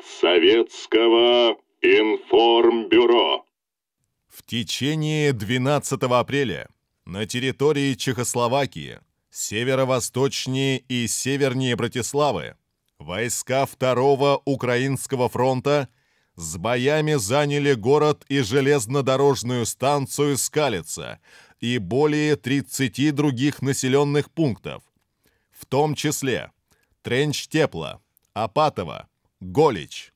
от Советского информбюро. В течение 12 апреля на территории Чехословакии, северо-восточнее и севернее Братиславы войска Второго Украинского фронта с боями заняли город и железнодорожную станцию Скалица и более 30 других населенных пунктов, в том числе Тренч-Тепла, Апатова, Голич.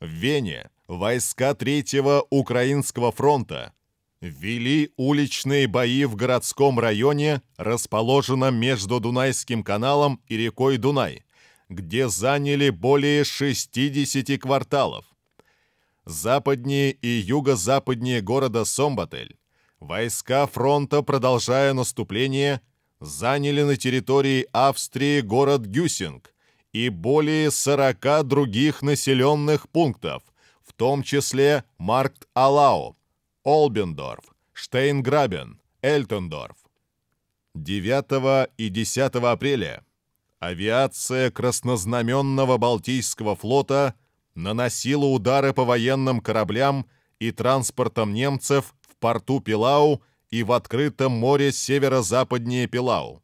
В Вене войска Третьего Украинского фронта вели уличные бои в городском районе, расположенном между Дунайским каналом и рекой Дунай, где заняли более 60 кварталов. Западнее и юго-западнее города Сомбатель войска фронта, продолжая наступление, заняли на территории Австрии город Гюсинг – и более 40 других населенных пунктов, в том числе Маркт-Алау, Олбендорф, Штейнграбен, Эльтендорф. 9 и 10 апреля авиация краснознаменного Балтийского флота наносила удары по военным кораблям и транспортам немцев в порту Пилау и в открытом море северо-западнее Пилау.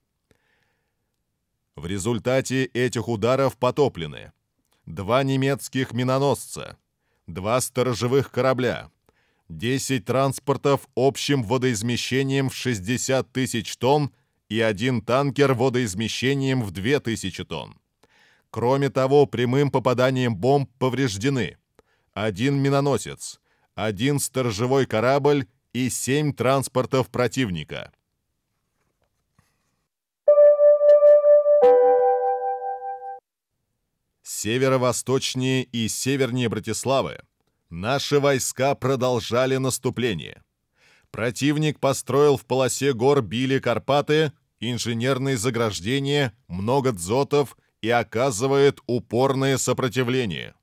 В результате этих ударов потоплены два немецких миноносца, два сторожевых корабля, 10 транспортов общим водоизмещением в 60 тысяч тонн и один танкер водоизмещением в 2000 тонн. Кроме того, прямым попаданием бомб повреждены один миноносец, один сторожевой корабль и семь транспортов противника – северо-восточнее и севернее Братиславы, наши войска продолжали наступление. Противник построил в полосе гор Били Карпаты инженерные заграждения, много дзотов и оказывает упорное сопротивление.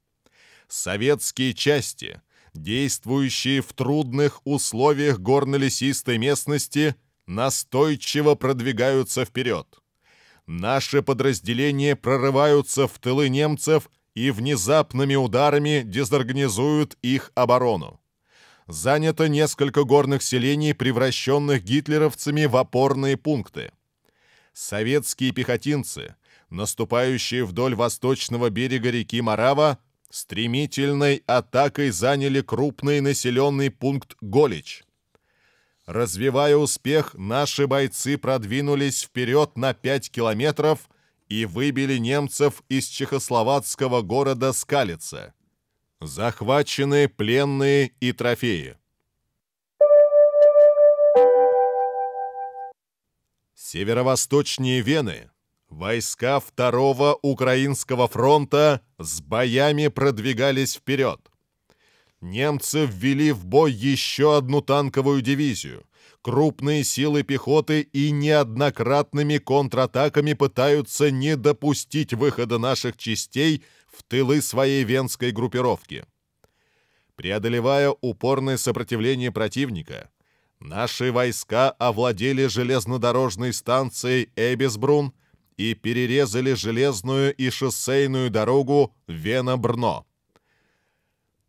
Советские части, действующие в трудных условиях горно-лесистой местности, настойчиво продвигаются вперед. Наши подразделения прорываются в тылы немцев и внезапными ударами дезорганизуют их оборону. Занято несколько горных селений, превращенных гитлеровцами в опорные пункты. Советские пехотинцы, наступающие вдоль восточного берега реки Марава, стремительной атакой заняли крупный населенный пункт Голич – Развивая успех, наши бойцы продвинулись вперед на 5 километров и выбили немцев из чехословацкого города Скалица. Захвачены пленные и трофеи. Северо-восточнее Вены войска Второго Украинского фронта с боями продвигались вперед немцы ввели в бой еще одну танковую дивизию. Крупные силы пехоты и неоднократными контратаками пытаются не допустить выхода наших частей в тылы своей венской группировки. Преодолевая упорное сопротивление противника, наши войска овладели железнодорожной станцией Эбисбрун и перерезали железную и шоссейную дорогу Вена-Брно.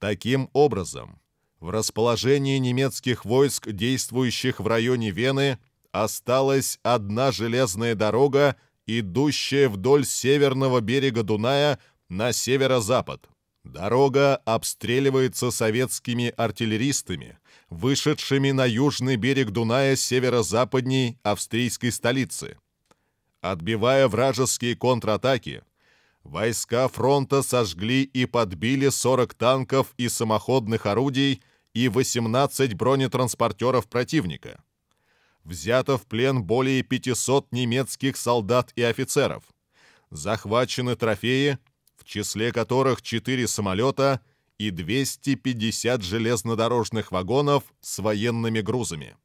Таким образом, в расположении немецких войск, действующих в районе Вены, осталась одна железная дорога, идущая вдоль северного берега Дуная на северо-запад. Дорога обстреливается советскими артиллеристами, вышедшими на южный берег Дуная северо-западней австрийской столицы. Отбивая вражеские контратаки, войска фронта сожгли и подбили 40 танков и самоходных орудий и 18 бронетранспортеров противника. Взято в плен более 500 немецких солдат и офицеров. Захвачены трофеи, в числе которых 4 самолета и 250 железнодорожных вагонов с военными грузами.